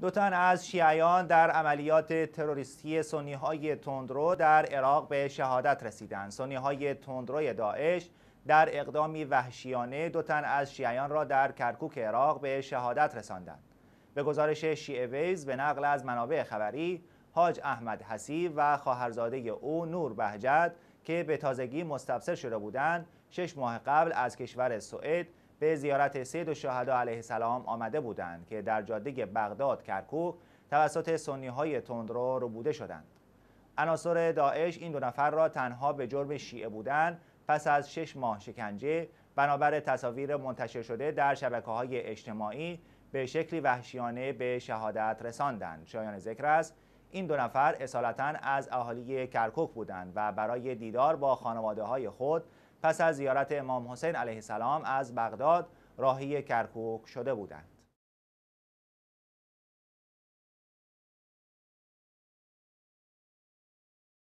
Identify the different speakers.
Speaker 1: دو تن از شیعیان در عملیات تروریستی سنی های تندرو در عراق به شهادت رسیدند. سنی های تندرو داعش در اقدامی وحشیانه دو تن از شیعیان را در کرکوک عراق به شهادت رساندند. به گزارش شیعه ویز به نقل از منابع خبری حاج احمد حسی و خواهرزاده او نور بهجت که به تازگی مستبصر شده بودند شش ماه قبل از کشور سوئد به زیارت سید و شهده علیه السلام آمده بودند که در جاده بغداد کرکوک توسط سنی های تندرو ربوده شدند. عناصر داعش این دو نفر را تنها به جرم شیعه بودن پس از شش ماه شکنجه بنابر تصاویر منتشر شده در شبکه های اجتماعی به شکلی وحشیانه به شهادت رساندند شایان ذکر است این دو نفر اصالتا از اهالی کرکوک بودند و برای دیدار با خانواده های خود پس از زیارت امام حسین علیه السلام از بغداد راهی کرکوک شده بودند.